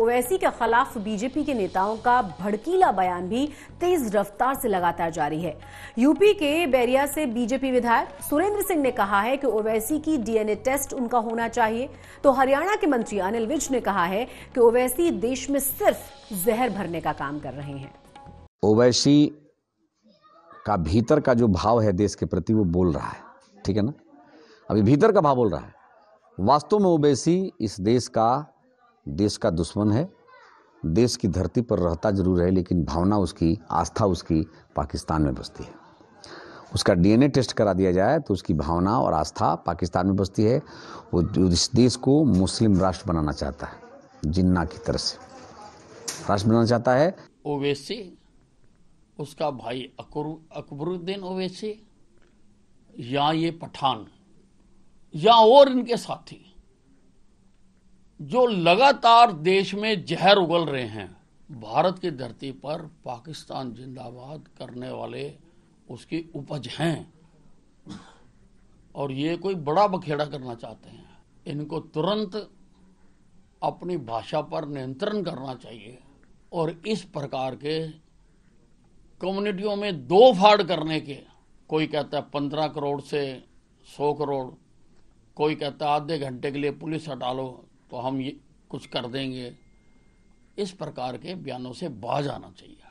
ओवैसी के खिलाफ बीजेपी के नेताओं का भड़कीला बयान भी तेज रफ्तार से लगातार जारी है यूपी के बैरिया से बीजेपी विधायक सुरेंद्र सिंह ने कहा है कि ओवैसी की डीएनए टेस्ट उनका होना चाहिए तो हरियाणा के मंत्री अनिल विज ने कहा है कि ओवैसी देश में सिर्फ जहर भरने का काम कर रहे हैं ओवैसी का भीतर का जो भाव है देश के प्रति वो बोल रहा है ठीक है ना अभी भीतर का भाव बोल रहा है वास्तव में ओबेसी इस देश का देश का दुश्मन है देश की धरती पर रहता जरूर है लेकिन भावना उसकी आस्था उसकी पाकिस्तान में बसती है उसका डीएनए टेस्ट करा दिया जाए तो उसकी भावना और आस्था पाकिस्तान में बसती है वो इस देश को मुस्लिम राष्ट्र बनाना चाहता है जिन्ना की तरह से राष्ट्र बनाना चाहता है ओवैसी उसका भाई अकबरुद्दीन ओवैसी या ये पठान या और इनके साथी जो लगातार देश में जहर उगल रहे हैं भारत की धरती पर पाकिस्तान जिंदाबाद करने वाले उसकी उपज हैं और ये कोई बड़ा बखेड़ा करना चाहते हैं इनको तुरंत अपनी भाषा पर नियंत्रण करना चाहिए और इस प्रकार के कम्युनिटियों में दो फाड़ करने के कोई कहता है पंद्रह करोड़ से सौ करोड़ कोई कहता है आधे घंटे के लिए पुलिस हटा लो तो हम ये कुछ कर देंगे इस प्रकार के बयानों से बाज आना चाहिए